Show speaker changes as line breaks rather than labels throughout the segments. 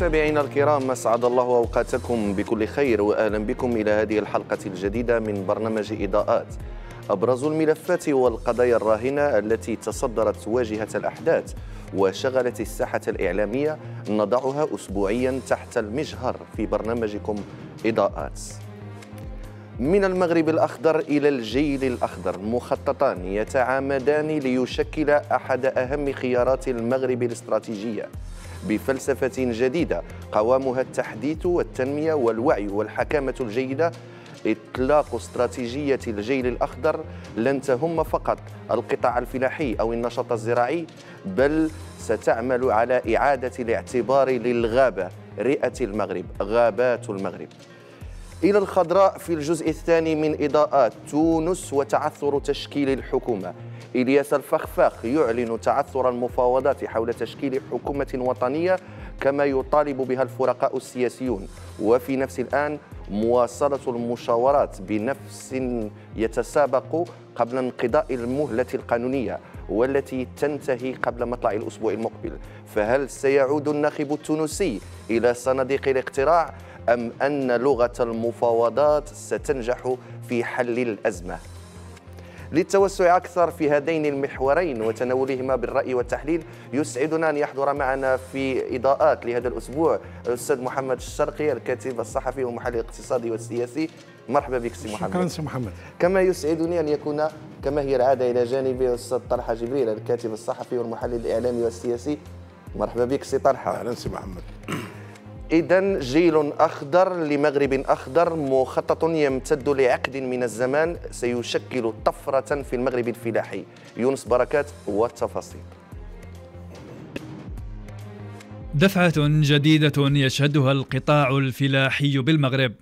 متابعينا الكرام اسعد الله اوقاتكم بكل خير واهلا بكم الى هذه الحلقه الجديده من برنامج اضاءات ابرز الملفات والقضايا الراهنه التي تصدرت واجهه الاحداث وشغلت الساحه الاعلاميه نضعها اسبوعيا تحت المجهر في برنامجكم اضاءات من المغرب الأخضر إلى الجيل الأخضر مخططان يتعامدان ليشكل أحد أهم خيارات المغرب الاستراتيجية بفلسفة جديدة قوامها التحديث والتنمية والوعي والحكامة الجيدة إطلاق استراتيجية الجيل الأخضر لن تهم فقط القطاع الفلاحي أو النشاط الزراعي بل ستعمل على إعادة الاعتبار للغابة رئة المغرب غابات المغرب إلى الخضراء في الجزء الثاني من إضاءات تونس وتعثر تشكيل الحكومة إلياس الفخفاخ يعلن تعثر المفاوضات حول تشكيل حكومة وطنية كما يطالب بها الفرقاء السياسيون وفي نفس الآن مواصلة المشاورات بنفس يتسابق قبل انقضاء المهلة القانونية والتي تنتهي قبل مطلع الأسبوع المقبل فهل سيعود الناخب التونسي إلى صناديق الاقتراع أم أن لغة المفاوضات ستنجح في حل الأزمة؟ للتوسع أكثر في هذين المحورين وتناولهما بالرأي والتحليل يسعدنا أن يحضر معنا في إضاءات لهذا الأسبوع الأستاذ محمد الشرقي الكاتب الصحفي ومحلل الاقتصادي والسياسي مرحبا بك سي محمد شكرا سي محمد كما يسعدني أن يكون كما هي العادة إلى جانبي الأستاذ طلحة جبريل الكاتب الصحفي والمحلل الإعلامي والسياسي مرحبا بك سي طلحة أهلا سي محمد إذا جيل أخضر لمغرب أخضر مخطط يمتد لعقد من الزمان سيشكل طفرة في المغرب الفلاحي يونس بركات والتفاصيل
دفعة جديدة يشهدها القطاع الفلاحي بالمغرب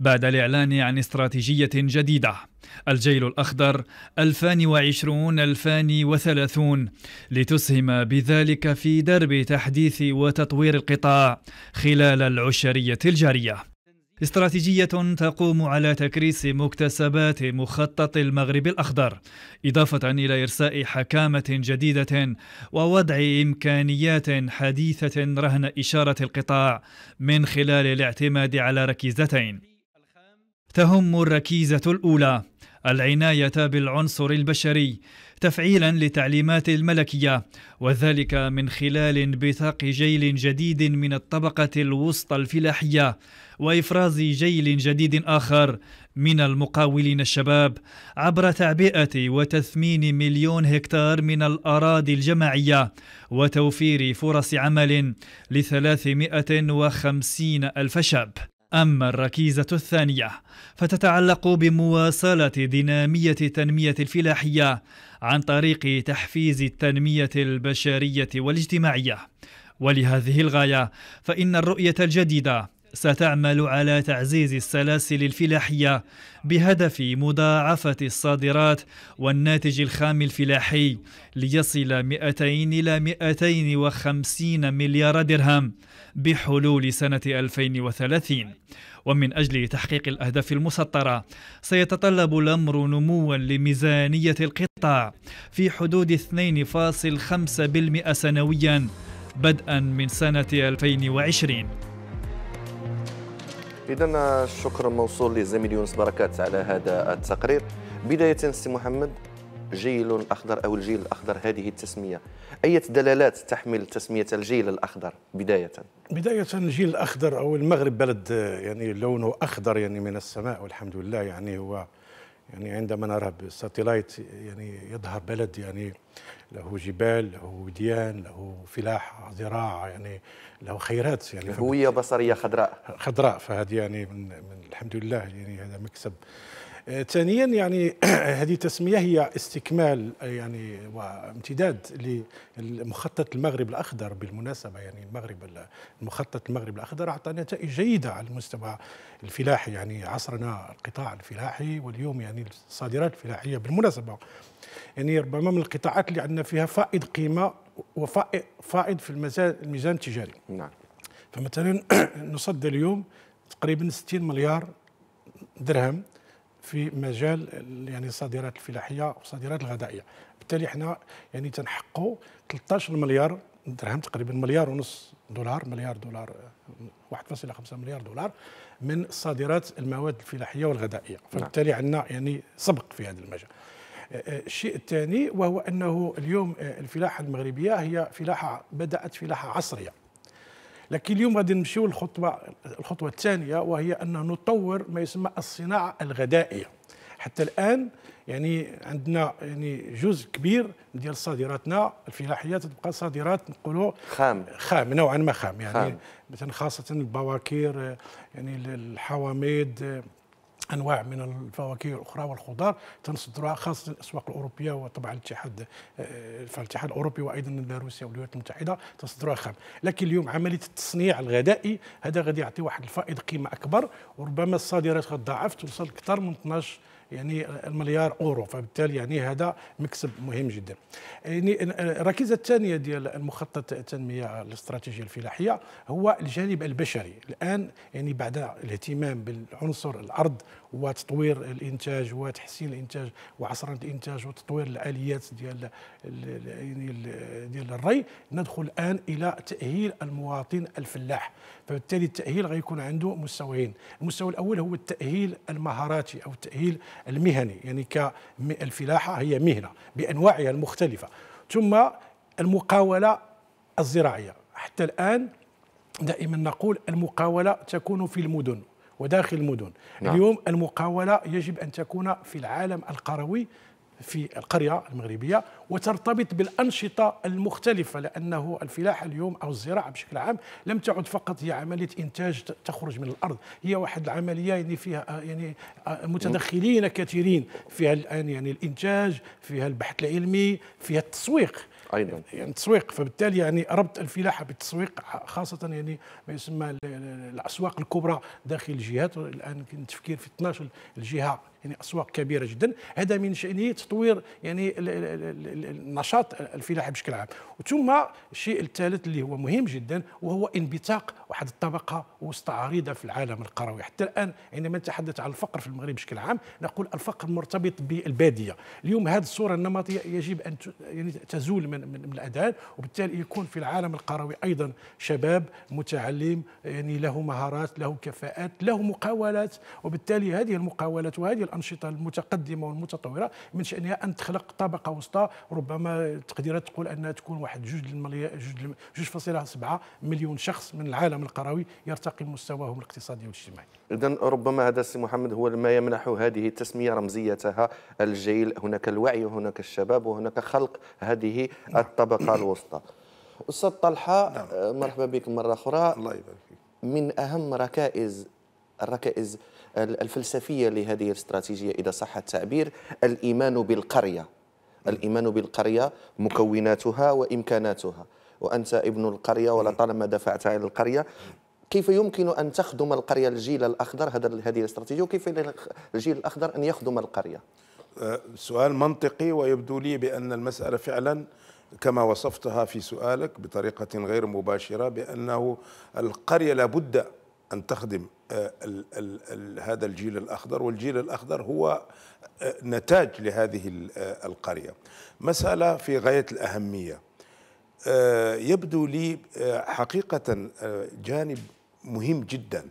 بعد الإعلان عن استراتيجية جديدة الجيل الأخضر 2020-2030 لتسهم بذلك في درب تحديث وتطوير القطاع خلال العشرية الجارية استراتيجية تقوم على تكريس مكتسبات مخطط المغرب الأخضر إضافة إلى إرساء حكامة جديدة ووضع إمكانيات حديثة رهن إشارة القطاع من خلال الاعتماد على ركيزتين تهم الركيزة الأولى العناية بالعنصر البشري تفعيلا لتعليمات الملكية وذلك من خلال انبثاق جيل جديد من الطبقة الوسطى الفلاحية وإفراز جيل جديد آخر من المقاولين الشباب عبر تعبئة وتثمين مليون هكتار من الأراضي الجماعية وتوفير فرص عمل لثلاثمائة وخمسين ألف شاب أما الركيزة الثانية فتتعلق بمواصلة دينامية التنمية الفلاحية عن طريق تحفيز التنمية البشرية والاجتماعية ولهذه الغاية فإن الرؤية الجديدة ستعمل على تعزيز السلاسل الفلاحية بهدف مضاعفة الصادرات والناتج الخام الفلاحي ليصل 200 إلى 250 مليار درهم بحلول سنة 2030 ومن أجل تحقيق الأهداف المسطرة سيتطلب الأمر نموا لميزانية القطاع في حدود 2.5% سنويا بدءا من سنة 2020
إذا الشكر موصول للزميل يونس بركات على هذا التقرير بداية سي محمد جيل أخضر أو الجيل الأخضر هذه التسمية أي دلالات تحمل تسمية الجيل الأخضر بداية؟
بداية الجيل الأخضر أو المغرب بلد يعني لونه أخضر يعني من السماء والحمد لله يعني هو يعني عندما نرى بالساتلايت يعني يظهر بلد يعني له جبال له وديان له فلاحة زراعة يعني له خيرات يعني
هوية بصرية خضراء
خضراء فهذه يعني من, من الحمد لله يعني هذا مكسب آه، ثانيا يعني هذه التسميه هي استكمال آه، يعني وامتداد لمخطط المغرب الاخضر بالمناسبه يعني المغرب المخطط المغرب الاخضر اعطى نتائج جيده على المستوى الفلاحي يعني عصرنا القطاع الفلاحي واليوم يعني الصادرات الفلاحيه بالمناسبه يعني ربما من القطاعات اللي عندنا فيها فائض قيمه وفائض في الميزان التجاري نعم فمثلا نصدر اليوم تقريبا 60 مليار درهم في مجال يعني الصادرات الفلاحيه والصادرات الغذائيه بالتالي حنا يعني تنحقوا 13 مليار درهم تقريبا مليار ونص دولار مليار دولار 1.5 مليار دولار من صادرات المواد الفلاحيه والغذائيه نعم. فبالتالي عندنا يعني سبق في هذا المجال أه، أه، الشيء الثاني وهو انه اليوم أه، الفلاحه المغربيه هي فلاحه بدات فلاحه عصريه لكن اليوم غادي نمشيو للخطوه الخطوه الثانيه وهي ان نطور ما يسمى الصناعه الغذائيه حتى الان يعني عندنا يعني جزء كبير ديال صادراتنا الفلاحيه تبقى صادرات نقولوا خام خام نوعا ما خام يعني خام. مثلا خاصه البواكير يعني الحواميد انواع من الفواكه الاخرى والخضار تنصدرها خاصه الاسواق الاوروبيه وطبعا الاتحاد آه، فالاتحاد الاوروبي وايضا روسيا والولايات المتحده تصدرها خام لكن اليوم عمليه التصنيع الغذائي هذا غادي يعطي واحد الفائض قيمه اكبر وربما الصادرات غتضاعف توصل اكثر من 12 يعني المليار اورو فبالتالي يعني هذا مكسب مهم جدا يعني الركيزه الثانيه ديال المخطط التنميه الاستراتيجيه الفلاحيه هو الجانب البشري الان يعني بعد الاهتمام بالعنصر الارض وتطوير الانتاج وتحسين الانتاج وعصرنه الانتاج وتطوير الاليات ديال يعني ديال الري ندخل الان الى تاهيل المواطن الفلاح فبالتالي التاهيل غيكون عنده مستويين المستوى الاول هو التاهيل المهاراتي او التاهيل المهني يعني كالفلاحه هي مهنه بانواعها المختلفه ثم المقاوله الزراعيه حتى الان دائما نقول المقاوله تكون في المدن وداخل المدن نعم. اليوم المقاولة يجب أن تكون في العالم القروي في القرية المغربية وترتبط بالأنشطة المختلفة لأنه الفلاحة اليوم أو الزراعة بشكل عام لم تعد فقط هي عملية إنتاج تخرج من الأرض هي واحد العملية يعني فيها آه، يعني آه، متدخلين كثيرين فيها الآن يعني الإنتاج فيها البحث العلمي فيها التسويق ايضا يعني تسويق فبالتالي يعني ربط الفلاحه بالتسويق خاصه يعني ما يسمى الاسواق الكبرى داخل الجهات الان كنت تفكير في 12 الجهه يعني اسواق كبيره جدا هذا من شانه تطوير يعني النشاط الفلاحي بشكل عام ثم الشيء الثالث اللي هو مهم جدا وهو انبثاق واحد الطبقه وسط عريضه في العالم القروي حتى الان عندما نتحدث عن الفقر في المغرب بشكل عام نقول الفقر مرتبط بالباديه اليوم هذه الصوره النمطيه يجب ان يعني تزول من من, من الاذهان وبالتالي يكون في العالم القروي ايضا شباب متعلم يعني له مهارات له كفاءات له مقاولات وبالتالي هذه المقاولات وهذه الانشطه المتقدمه والمتطوره من شانها ان تخلق طبقه وسطى ربما تقديرات تقول انها تكون واحد جوج جوج جوج فاصله سبعه مليون شخص من العالم القروي يرتقي مستواهم الاقتصادي والاجتماعي.
اذا ربما هذا السي محمد هو ما يمنح هذه التسميه رمزيتها الجيل هناك الوعي وهناك الشباب وهناك خلق هذه نعم. الطبقه الوسطى. استاذ طلحه نعم. مرحبا بك مره اخرى الله يبارك فيك من اهم ركائز الركائز الفلسفية لهذه الاستراتيجية إذا صح التعبير الإيمان بالقرية الإيمان بالقرية مكوناتها وإمكاناتها وأنت ابن القرية ولطالما دفعت عن القرية كيف يمكن أن تخدم القرية الجيل الأخضر هذا هذه الاستراتيجية وكيف الجيل الأخضر أن يخدم القرية أه، سؤال منطقي ويبدو لي بأن المسألة فعلا كما وصفتها
في سؤالك بطريقة غير مباشرة بأنه القرية لابد أن تخدم الـ الـ الـ هذا الجيل الأخضر والجيل الأخضر هو آه، نتاج لهذه آه، القرية مسألة في غاية الأهمية آه، يبدو لي حقيقة جانب مهم جدا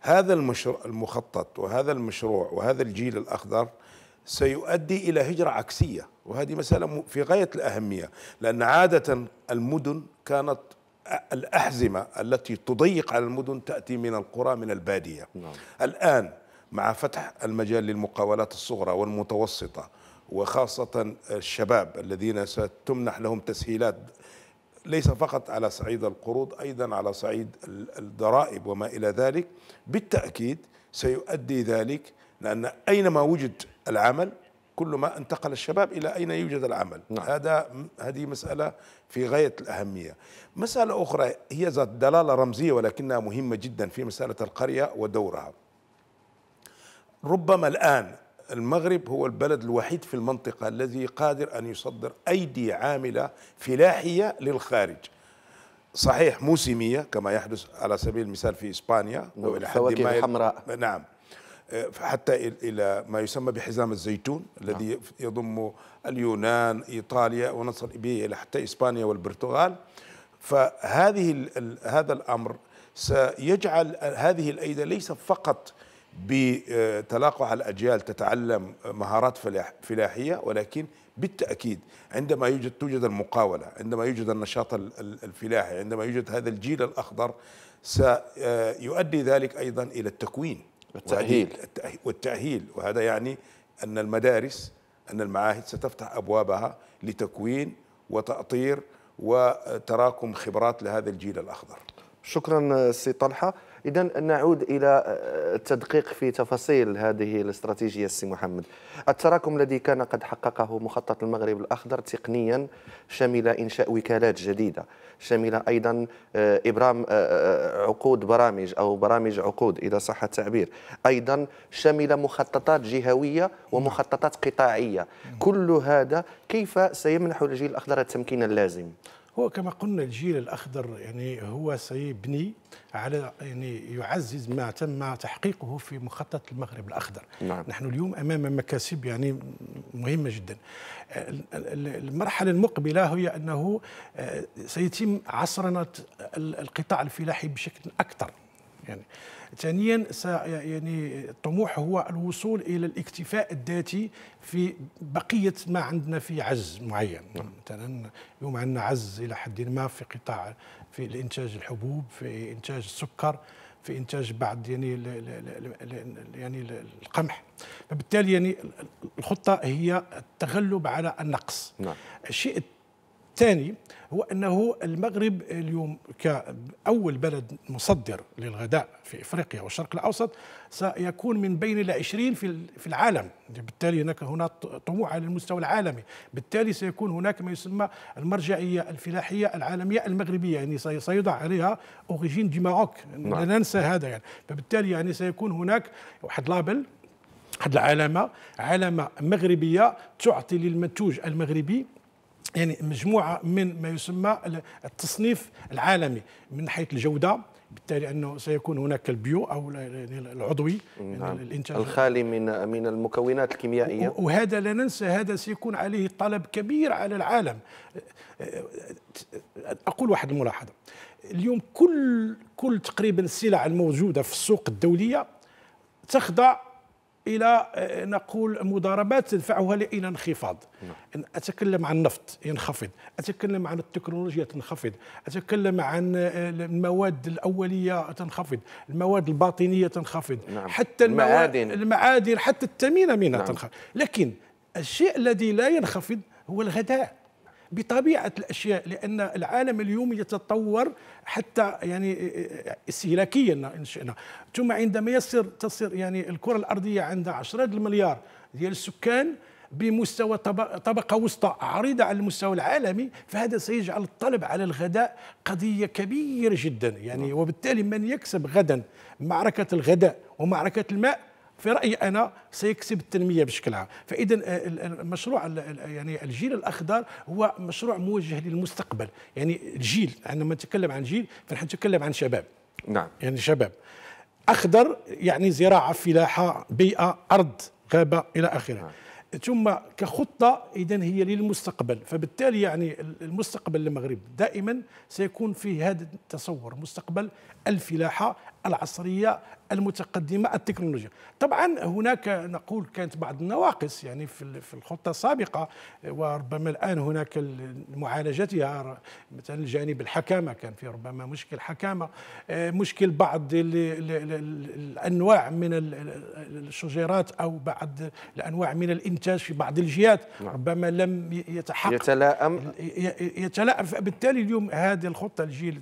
هذا المشروع المخطط وهذا المشروع وهذا الجيل الأخضر سيؤدي إلى هجرة عكسية وهذه مسألة في غاية الأهمية لأن عادة المدن كانت الأحزمة التي تضيق على المدن تأتي من القرى من البادية نعم. الآن مع فتح المجال للمقاولات الصغرى والمتوسطة وخاصة الشباب الذين ستمنح لهم تسهيلات ليس فقط على صعيد القروض أيضا على صعيد الضرائب وما إلى ذلك بالتأكيد سيؤدي ذلك لأن أينما وجد العمل كل ما انتقل الشباب إلى أين يوجد العمل نعم. هذا هذه مسألة في غاية الأهمية مسألة أخرى هي ذات دلالة رمزية ولكنها مهمة جدا في مسألة القرية ودورها ربما الآن المغرب هو البلد الوحيد في المنطقة الذي قادر أن يصدر أيدي عاملة فلاحية للخارج صحيح موسمية كما يحدث على سبيل المثال في إسبانيا وإلى حد ما الحمراء نعم حتى إلى ما يسمى بحزام الزيتون الذي نعم. يضم اليونان إيطاليا ونصل به الى حتى إسبانيا والبرتغال فهذه هذا الأمر سيجعل هذه الأيدي ليس فقط بتلاقح آه، الأجيال تتعلم مهارات فلاحية ولكن بالتأكيد عندما يوجد توجد المقاولة عندما يوجد النشاط الفلاحي عندما يوجد هذا الجيل الأخضر سيؤدي ذلك أيضا إلى التكوين والتأهيل والتأهيل, والتأهيل وهذا يعني أن المدارس أن المعاهد ستفتح أبوابها لتكوين وتأطير
وتراكم خبرات لهذا الجيل الأخضر شكرا سي طلحة إذا نعود إلى آه، التدقيق في تفاصيل هذه الاستراتيجية السي محمد التراكم الذي كان قد حققه مخطط المغرب الأخضر تقنيا شمل إنشاء وكالات جديدة شمل أيضا آه، إبرام آه، عقود برامج أو برامج عقود إذا صح التعبير أيضا شمل مخططات جهوية ومخططات قطاعية كل هذا كيف سيمنح الجيل الأخضر التمكين اللازم
هو كما قلنا الجيل الاخضر يعني هو سيبني على يعني يعزز ما تم تحقيقه في مخطط المغرب الاخضر نعم. نحن اليوم امام مكاسب يعني مهمه جدا المرحله المقبله هي انه آه، سيتم عصرنه القطاع الفلاحي بشكل اكثر يعني ثانيا يعني الطموح هو الوصول الى الاكتفاء الذاتي في بقيه ما عندنا في عجز معين نعم. مثلا اليوم عندنا عجز الى حد ما في قطاع في الانتاج الحبوب في انتاج السكر في انتاج بعض يعني الـ الـ الـ يعني القمح فبالتالي يعني الخطه هي التغلب على النقص نعم. الشيء الثاني هو انه المغرب اليوم كاول بلد مصدر للغذاء في افريقيا والشرق الاوسط سيكون من بين ال 20 في العالم بالتالي هناك هنا طموح على المستوى العالمي بالتالي سيكون هناك ما يسمى المرجعيه الفلاحيه العالميه المغربيه يعني سيضع عليها اوريجين دي ماروك نعم. لا ننسى هذا يعني فبالتالي يعني سيكون هناك واحد لابل هذه العلامة علامة مغربية تعطي للمنتوج المغربي يعني مجموعه من ما يسمى التصنيف العالمي من حيث الجوده بالتالي انه سيكون هناك البيو او يعني العضوي
نعم. يعني الخالي من من المكونات الكيميائيه
وهذا لا ننسى هذا سيكون عليه طلب كبير على العالم اقول واحد الملاحظه اليوم كل كل تقريبا السلع الموجوده في السوق الدوليه تخضع الى آه، نقول مضاربات تدفعها الى انخفاض نعم. اتكلم عن النفط ينخفض اتكلم عن التكنولوجيا تنخفض اتكلم عن آه، المواد الاوليه تنخفض المواد الباطنيه تنخفض نعم. حتى المعادن المعادن حتى الثمينه منها نعم. تنخفض لكن الشيء الذي لا ينخفض هو الغذاء بطبيعه الاشياء لان العالم اليوم يتطور حتى يعني استهلاكيا ان شئنا ثم عندما يصير تصير يعني الكره الارضيه عندها عشرات المليار ديال السكان بمستوى طبقة وسطى عريضة على المستوى العالمي فهذا سيجعل الطلب على الغداء قضية كبيرة جدا يعني نعم. وبالتالي من يكسب غدا معركة الغداء ومعركة الماء في رايي انا سيكسب التنميه بشكل عام فاذا آه، المشروع يعني الجيل الاخضر هو مشروع موجه للمستقبل يعني الجيل عندما نتكلم عن جيل فنحن نتكلم عن شباب نعم يعني شباب اخضر يعني زراعه فلاحه بيئه ارض غابه الى اخره نعم. ثم كخطة إذا هي للمستقبل فبالتالي يعني المستقبل للمغرب دائما سيكون فيه هذا التصور مستقبل الفلاحة العصرية المتقدمه التكنولوجيا طبعا هناك نقول كانت بعض النواقص يعني في الخطه السابقه وربما الان هناك معالجتها مثلا جانب الحكامه كان في ربما مشكل حكامه مشكل بعض الانواع من الشجيرات او بعض الانواع من الانتاج في بعض الجهات نعم. ربما لم يتحقق
يتلائم
يتلائم فبالتالي اليوم هذه الخطه الجيل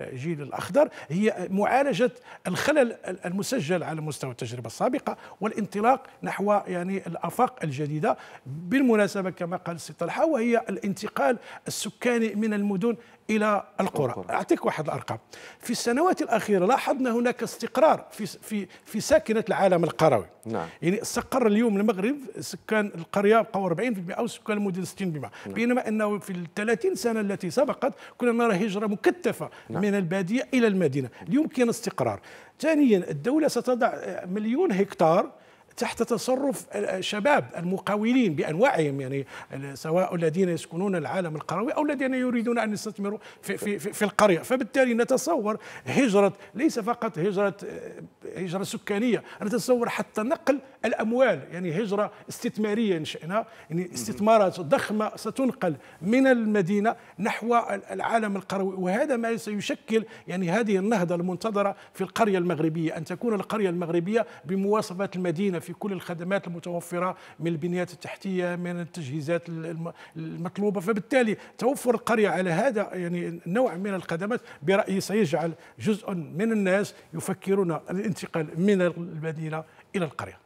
الجيل الاخضر هي معالجه الخلل المسجل على مستوى التجربة السابقة والانطلاق نحو يعني الآفاق الجديدة بالمناسبة كما قال السي طلحة وهي الانتقال السكاني من المدن الى القرى اعطيك واحد الارقام في السنوات الاخيره لاحظنا هناك استقرار في في في ساكنه العالم القروي نعم. يعني استقر اليوم المغرب سكان القريه بقوا 40% او سكان المدن 60% نعم. بينما انه في ال 30 سنه التي سبقت كنا نرى هجره مكثفه نعم. من الباديه الى المدينه اليوم كاين استقرار ثانيا الدوله ستضع مليون هكتار تحت تصرف الشباب المقاولين بانواعهم يعني سواء الذين يسكنون العالم القروي او الذين يريدون ان يستثمروا في في في القريه فبالتالي نتصور هجره ليس فقط هجره آه، هجره سكانيه نتصور حتى نقل الاموال يعني هجره استثماريه ان شئنا يعني استثمارات ضخمه ستنقل من المدينه نحو العالم القروي وهذا ما سيشكل يعني هذه النهضه المنتظره في القريه المغربيه ان تكون القريه المغربيه بمواصفات المدينه في في كل الخدمات المتوفرة من البنيات التحتية من التجهيزات المطلوبة فبالتالي توفر القرية على هذا يعني نوع من الخدمات برأيي سيجعل جزء من الناس يفكرون الانتقال من المدينة إلى القرية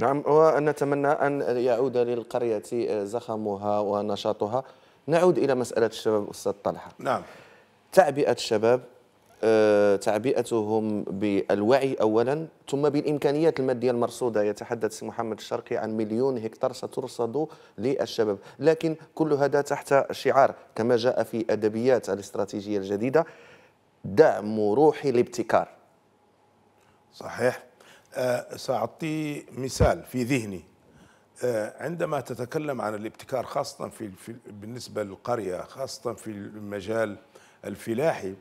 نعم ونتمنى أن يعود للقرية آه، زخمها ونشاطها نعود إلى مسألة الشباب أستاذ طلحة نعم تعبئة الشباب آه، تعبئتهم بالوعي اولا ثم بالامكانيات الماديه المرصوده يتحدث محمد الشرقي عن مليون هكتار سترصد للشباب لكن كل هذا تحت شعار كما جاء في ادبيات الاستراتيجيه الجديده دعم روح الابتكار
صحيح آه، ساعطي مثال في ذهني آه، عندما تتكلم عن الابتكار خاصه في بالنسبه للقريه خاصه في المجال الفلاحي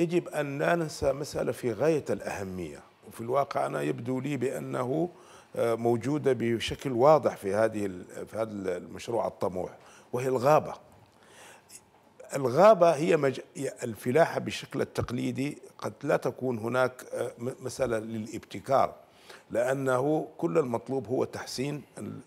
يجب أن لا ننسى مسألة في غاية الأهمية وفي الواقع أنا يبدو لي بأنه آه، موجودة بشكل واضح في هذه في هذا المشروع الطموح وهي الغابة الغابة هي مج... الفلاحة بشكل التقليدي قد لا تكون هناك آه، مسألة للابتكار لأنه كل المطلوب هو تحسين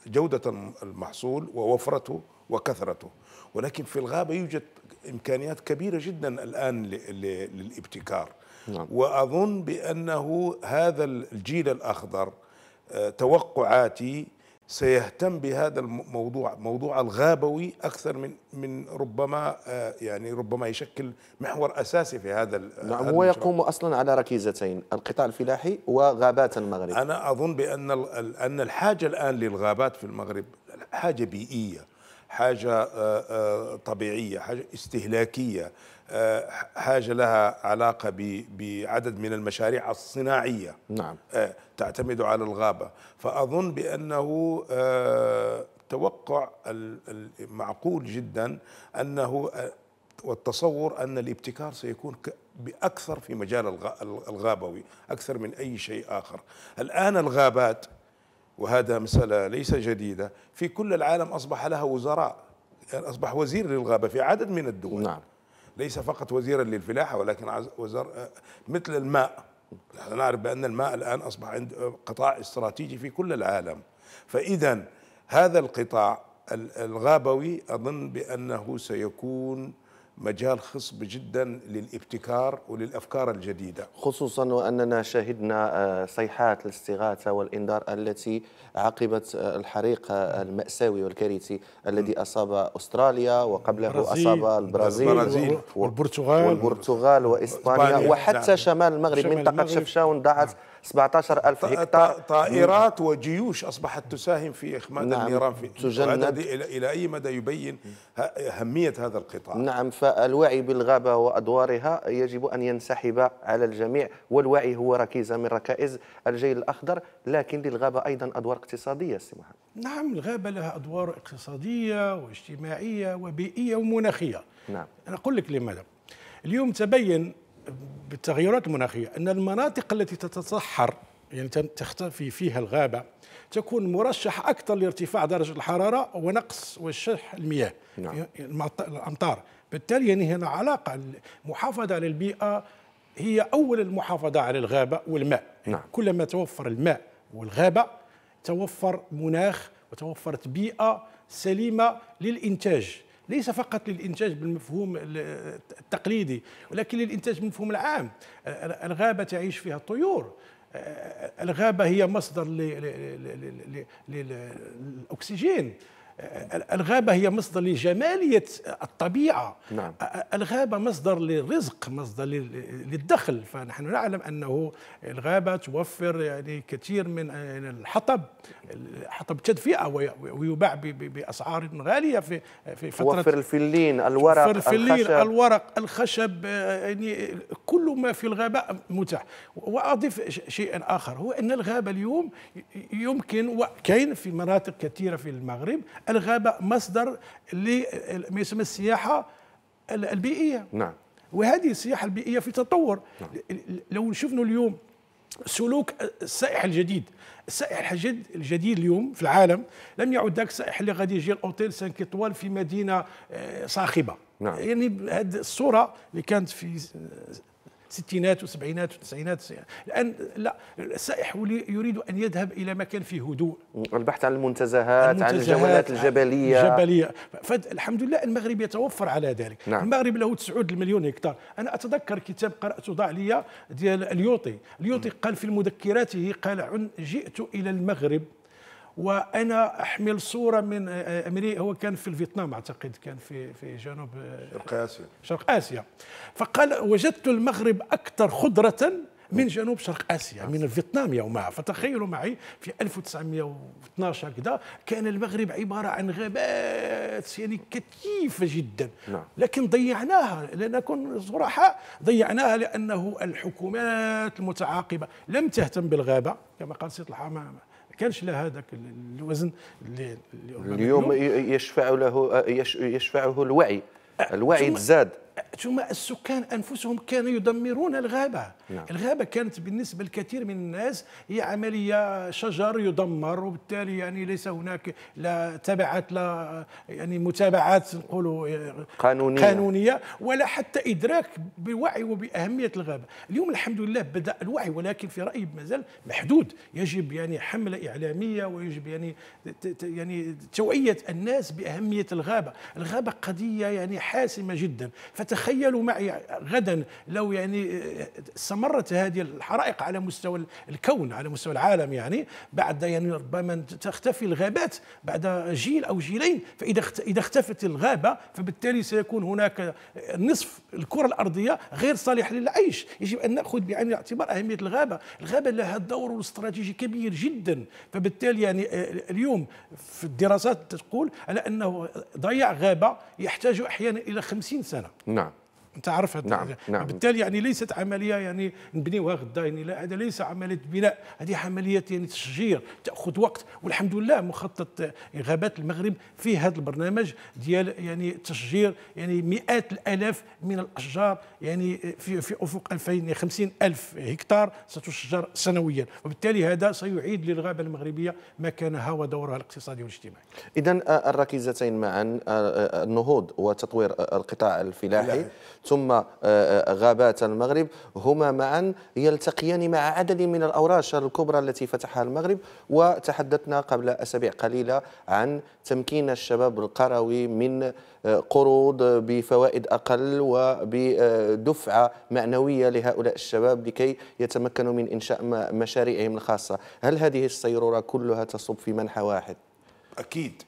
جودة المحصول ووفرته وكثرته ولكن في الغابة يوجد امكانيات كبيره جدا الان للابتكار نعم. واظن بانه هذا الجيل الاخضر آه، توقعاتي سيهتم بهذا الموضوع موضوع الغابوي اكثر من من ربما آه، يعني ربما يشكل محور اساسي في هذا نعم هو يقوم
اصلا على ركيزتين القطاع الفلاحي وغابات المغرب انا
اظن بان ان الحاجه الان للغابات في المغرب حاجه بيئيه حاجة آه، آه، طبيعية حاجة استهلاكية آه، حاجة لها علاقة بعدد من المشاريع الصناعية نعم تعتمد على الغابة فأظن بأنه توقع المعقول جدا أنه والتصور أن الابتكار سيكون بأكثر في مجال الغابوي أكثر من أي شيء آخر الآن الغابات وهذا مسألة ليس جديدة في كل العالم أصبح لها وزراء يعني أصبح وزير للغابة في عدد من الدول نعم. ليس فقط وزيرا للفلاحة ولكن وزر مثل الماء نحن نعرف بأن الماء الآن أصبح عند قطاع استراتيجي في كل العالم فإذا هذا القطاع الغابوي أظن بأنه سيكون
مجال خصب جدا للابتكار وللافكار الجديده. خصوصا واننا شهدنا آه، صيحات الاستغاثه والانذار التي عقبت آه، الحريق آه، الماساوي والكارثي الذي اصاب استراليا وقبله اصاب البرازيل, البرازيل والبرتغال والبرتغال واسبانيا وحتى نعم. شمال المغرب منطقه شفشاون ضاعت نعم. 17000 هكتار طائرات وجيوش أصبحت تساهم في إخماد نعم
النيران في تجند إلى أي مدى يبين أهمية هذا القطاع نعم
فالوعي بالغابة وأدوارها يجب أن ينسحب على الجميع والوعي هو ركيزة من ركائز الجيل الأخضر لكن للغابة أيضا أدوار اقتصادية سمحة
نعم الغابة لها أدوار اقتصادية واجتماعية وبيئية ومناخية نعم أنا أقول لك لماذا اليوم تبين بالتغيرات المناخية أن المناطق التي تتصحر يعني تختفي فيها الغابة تكون مرشحة أكثر لارتفاع درجة الحرارة ونقص وشح المياه نعم. يعني الأمطار بالتالي يعني هنا علاقة المحافظة على البيئة هي أول المحافظة على الغابة والماء يعني نعم. كلما توفر الماء والغابة توفر مناخ وتوفرت بيئة سليمة للإنتاج ليس فقط للإنتاج بالمفهوم التقليدي ولكن للإنتاج بالمفهوم العام الغابة تعيش فيها الطيور الغابة هي مصدر للأكسجين الغابة هي مصدر لجمالية الطبيعة نعم. الغابة مصدر للرزق مصدر للدخل فنحن نعلم أنه الغابة توفر يعني كثير من الحطب حطب تدفئة ويباع بأسعار غالية في في فترة توفر
الفلين الورق توفر الفلين الخشب.
الورق الخشب يعني كل ما في الغابة متاح وأضيف شيئا آخر هو أن الغابة اليوم يمكن وكاين في مناطق كثيرة في المغرب الغابه مصدر لما يسمى السياحه البيئيه نعم وهذه السياحه البيئيه في تطور نعم. لو شفنا اليوم سلوك السائح الجديد السائح الجديد الجديد اليوم في العالم لم يعد ذاك السائح اللي غادي يجي الاوتيل سان كيتوال في مدينه آه، صاخبه نعم. يعني هذه الصوره اللي كانت في ستينات وسبعينات وتسعينات الان لا السائح يريد ان يذهب الى مكان فيه هدوء
البحث عن المنتزهات, عن الجولات الجبليه الجبليه
فالحمد لله المغرب يتوفر على ذلك نعم. المغرب له 9 مليون هكتار انا اتذكر كتاب قراته ضاع لي ديال اليوطي اليوطي قال في مذكراته قال عن جئت الى المغرب وانا احمل صوره من آه، آه، امريكا هو كان في الفيتنام اعتقد كان في في جنوب آه، شرق اسيا شرق اسيا فقال وجدت المغرب اكثر خضره من جنوب شرق اسيا من الفيتنام يومها فتخيلوا معي في 1912 هكذا كان المغرب عباره عن غابات يعني كثيفه جدا نعم. لكن ضيعناها لنكن صرحاء ضيعناها لانه الحكومات المتعاقبه لم تهتم بالغابه كما قال سيد الحمام كانش له هذاك الوزن اللي اليوم
يشفع له يشفعه الوعي آه، الوعي تزاد ثم السكان انفسهم كانوا يدمرون الغابه نعم. الغابه كانت بالنسبه لكثير
من الناس هي عمليه شجر يدمر وبالتالي يعني ليس هناك لا تبعات لا يعني متابعات نقولوا آه، قانونيه قانونيه ولا حتى ادراك بوعي وباهميه الغابه اليوم الحمد لله بدا الوعي ولكن في رايي مازال محدود يجب يعني حمله اعلاميه ويجب يعني يعني توعيه الناس باهميه الغابه الغابه قضيه يعني حاسمه جدا فتخيلوا معي غدا لو يعني آه، استمرت هذه الحرائق على مستوى الكون على مستوى العالم يعني بعد يعني ربما تختفي الغابات بعد جيل او جيلين فاذا اذا اختفت الغابه فبالتالي سيكون هناك آه، نصف الكره الارضيه غير صالح للعيش يجب ان ناخذ بعين الاعتبار اهميه الغابه الغابه لها دور استراتيجي كبير جدا فبالتالي يعني آه، اليوم في الدراسات تقول على انه ضياع غابه يحتاج احيانا الى 50 سنه Não. انت عارف هذا نعم. نعم. بالتالي يعني ليست عمليه يعني نبنيوها غدا يعني لا هذا ليس عمليه بناء هذه عمليه يعني تشجير تاخذ وقت والحمد لله مخطط غابات المغرب في هذا البرنامج ديال يعني تشجير يعني مئات الالاف من الاشجار يعني في في افق 2050 الف هكتار ستشجر سنويا وبالتالي هذا سيعيد للغابه المغربيه مكانها ودورها الاقتصادي والاجتماعي
اذا آه، الركيزتين معا آه، آه، النهوض وتطوير القطاع الفلاحي ثم آه، آه، غابات المغرب هما معا يلتقيان مع عدد من الأوراش الكبرى التي فتحها المغرب وتحدثنا قبل أسابيع قليلة عن تمكين الشباب القروي من آه، قروض بفوائد أقل وبدفعة معنوية لهؤلاء الشباب لكي يتمكنوا من إنشاء مشاريعهم الخاصة هل هذه الصيرورة كلها تصب في منحى واحد؟ أكيد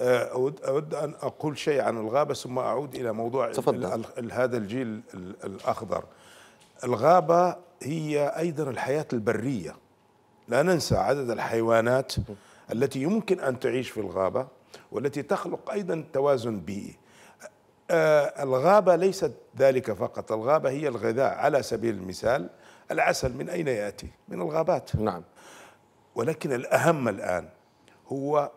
أود, أود أن أقول شيء عن الغابة ثم أعود إلى موضوع
هذا الجيل الأخضر الغابة هي أيضا الحياة البرية لا ننسى عدد الحيوانات التي يمكن أن تعيش في الغابة والتي تخلق أيضا توازن بيئي الغابة ليست ذلك فقط الغابة هي الغذاء على سبيل المثال العسل من أين يأتي؟ من الغابات نعم ولكن الأهم الآن هو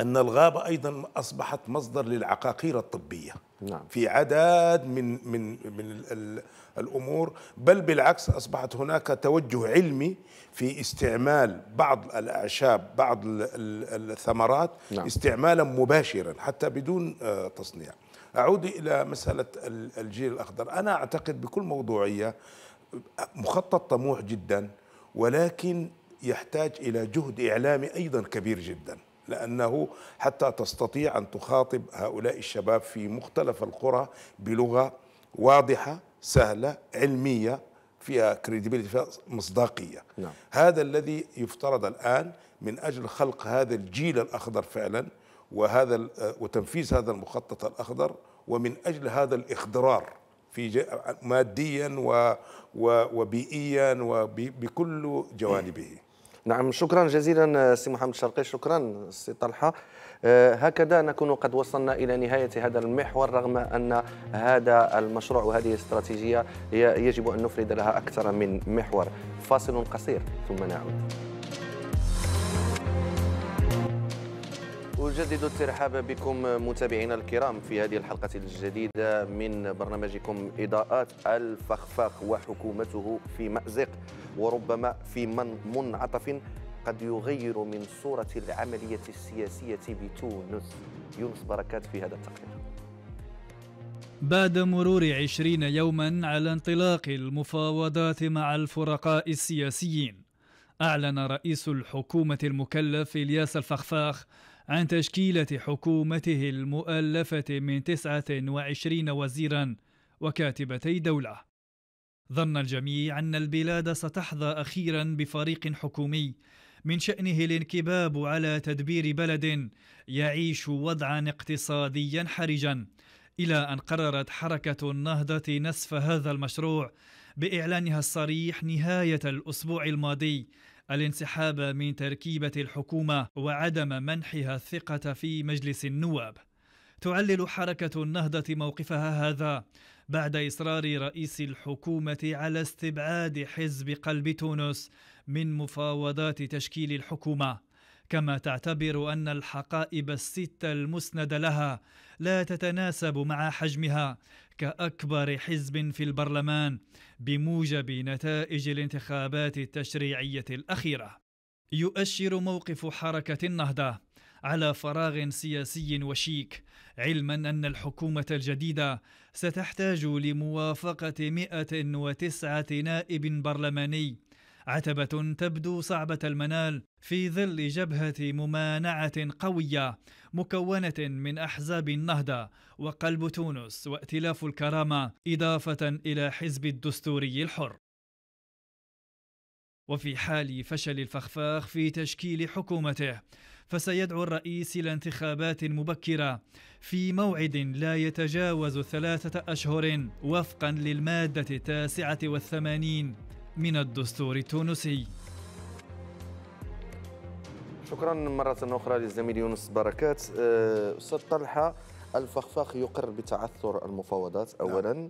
أن الغابة أيضا أصبحت مصدر للعقاقير الطبية نعم. في عدد من من من الأمور بل بالعكس أصبحت هناك توجه علمي في استعمال بعض الأعشاب بعض الثمرات نعم. استعمالا مباشرا حتى بدون آه، تصنيع أعود إلى مسألة الجيل الأخضر أنا أعتقد بكل موضوعية مخطط طموح جدا ولكن يحتاج إلى جهد إعلامي أيضا كبير جدا لأنه حتى تستطيع أن تخاطب هؤلاء الشباب في مختلف القرى بلغة واضحة سهلة علمية فيها كريديبيليتي فيها مصداقية نعم. هذا الذي يفترض الآن من أجل خلق هذا الجيل الأخضر فعلا وهذا وتنفيذ هذا المخطط الأخضر ومن أجل هذا الإخضرار في ماديا وبيئيا وبكل
جوانبه نعم شكرا جزيلا آه، سي محمد الشرقي شكرا سي طلحه آه، هكذا نكون قد وصلنا إلى نهاية هذا المحور رغم أن هذا المشروع وهذه الاستراتيجية يجب أن نفرد لها أكثر من محور فاصل قصير ثم نعود أجدد الترحاب بكم متابعينا الكرام في هذه الحلقة الجديدة من برنامجكم إضاءات الفخفاخ وحكومته في مأزق وربما في من منعطف قد يغير من صورة العملية السياسية بتونس يونس بركات في هذا التقرير
بعد مرور عشرين يوما على انطلاق المفاوضات مع الفرقاء السياسيين أعلن رئيس الحكومة المكلف إلياس الفخفاخ عن تشكيلة حكومته المؤلفة من 29 وزيرا وكاتبتي دولة. ظن الجميع أن البلاد ستحظى أخيرا بفريق حكومي من شأنه الانكباب على تدبير بلد يعيش وضعا اقتصاديا حرجا إلى أن قررت حركة النهضة نسف هذا المشروع بإعلانها الصريح نهاية الأسبوع الماضي الانسحاب من تركيبة الحكومة وعدم منحها الثقة في مجلس النواب تعلل حركة النهضة موقفها هذا بعد إصرار رئيس الحكومة على استبعاد حزب قلب تونس من مفاوضات تشكيل الحكومة كما تعتبر أن الحقائب الستة المسند لها لا تتناسب مع حجمها كأكبر حزب في البرلمان بموجب نتائج الانتخابات التشريعية الأخيرة. يؤشر موقف حركة النهضة على فراغ سياسي وشيك علما أن الحكومة الجديدة ستحتاج لموافقة 109 نائب برلماني عتبة تبدو صعبة المنال في ظل جبهة ممانعة قوية مكونة من أحزاب النهضة وقلب تونس وائتلاف الكرامة إضافة إلى حزب الدستوري الحر وفي حال فشل الفخفاخ في تشكيل حكومته فسيدعو الرئيس الى انتخابات مبكره في موعد لا يتجاوز ثلاثه اشهر وفقا للماده التاسعه والثمانين من الدستور التونسي
شكرا مرة أخرى للزميل يونس بركات آه، أستاذ طلحة الفخفاخ يقر بتعثر المفاوضات نعم. أولا نعم.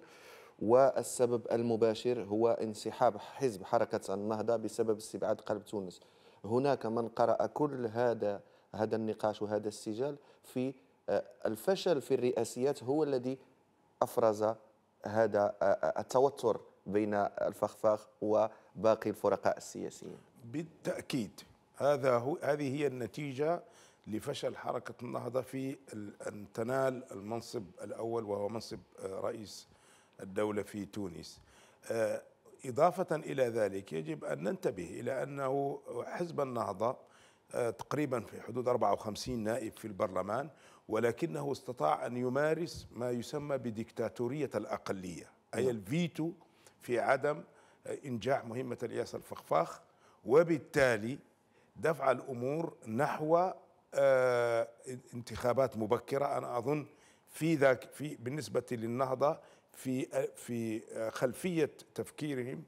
والسبب المباشر هو انسحاب حزب حركة النهضة بسبب استبعاد قلب تونس هناك من قرأ كل هذا هذا النقاش وهذا السجال في آه، الفشل في الرئاسيات هو الذي أفرز هذا آه، التوتر بين الفخفاخ وباقي الفرقاء السياسيين
بالتأكيد هذا هو هذه هي النتيجة لفشل حركة النهضة في أن تنال المنصب الأول وهو منصب آه، رئيس الدولة في تونس آه، إضافة إلى ذلك يجب أن ننتبه إلى أنه حزب النهضة آه، تقريبا في حدود 54 نائب في البرلمان ولكنه استطاع أن يمارس ما يسمى بديكتاتورية الأقلية أي نعم. الفيتو في عدم إنجاح مهمة الياس الفخفاخ وبالتالي دفع الأمور نحو آه، انتخابات مبكرة أنا أظن في ذاك في بالنسبة للنهضة في في آه، خلفية تفكيرهم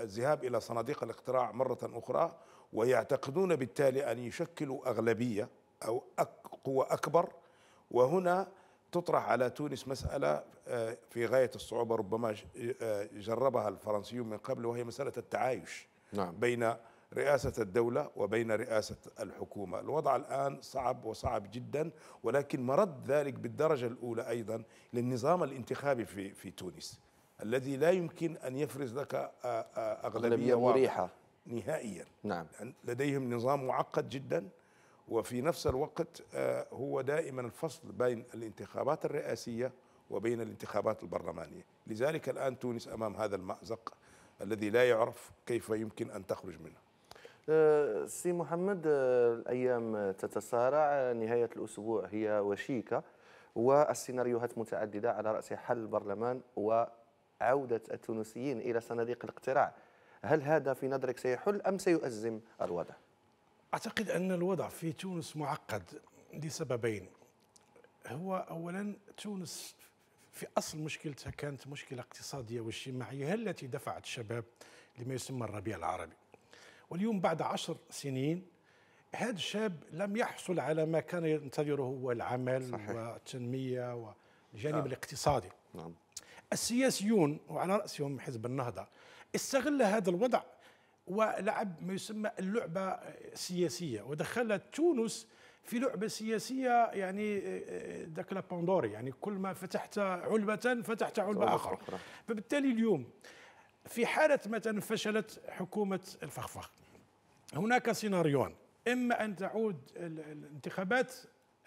الذهاب إلى صناديق الاقتراع مرة أخرى ويعتقدون بالتالي أن يشكلوا أغلبية أو قوة أكبر وهنا تطرح على تونس مسألة آه، في غاية الصعوبة ربما آه، جربها الفرنسيون من قبل وهي مسألة التعايش نعم. بين رئاسة الدولة وبين رئاسة الحكومة الوضع الآن صعب وصعب جدا ولكن مرد ذلك بالدرجة الأولى أيضا للنظام الانتخابي في, في تونس الذي لا يمكن أن يفرز لك آه، أغلبية أغلبية مريحة نهائيا نعم. لديهم نظام معقد جدا وفي نفس الوقت آه، هو دائما الفصل بين الانتخابات الرئاسيه وبين الانتخابات البرلمانيه، لذلك الان تونس امام هذا المازق الذي لا يعرف كيف يمكن ان تخرج منه.
آه، سي محمد آه، الايام تتسارع، نهايه الاسبوع هي وشيكه والسيناريوهات متعدده على راس حل البرلمان وعوده التونسيين الى صناديق الاقتراع. هل هذا في نظرك سيحل ام سيؤزم الوضع؟
أعتقد أن الوضع في تونس معقد لسببين هو أولا تونس في أصل مشكلتها كانت مشكلة اقتصادية واجتماعية هي التي دفعت الشباب لما يسمى الربيع العربي واليوم بعد عشر سنين هذا الشاب لم يحصل على ما كان ينتظره هو العمل صحيح. والتنمية والجانب آه. الاقتصادي نعم. السياسيون وعلى رأسهم حزب النهضة استغل هذا الوضع ولعب ما يسمى اللعبة السياسية ودخلت تونس في لعبة سياسية يعني ذاك آه، آه، لابوندوري يعني كل ما فتحت علبة فتحت علبة أخرى فبالتالي اليوم في حالة مثلا فشلت حكومة الفخفخ هناك سيناريوان إما أن تعود الانتخابات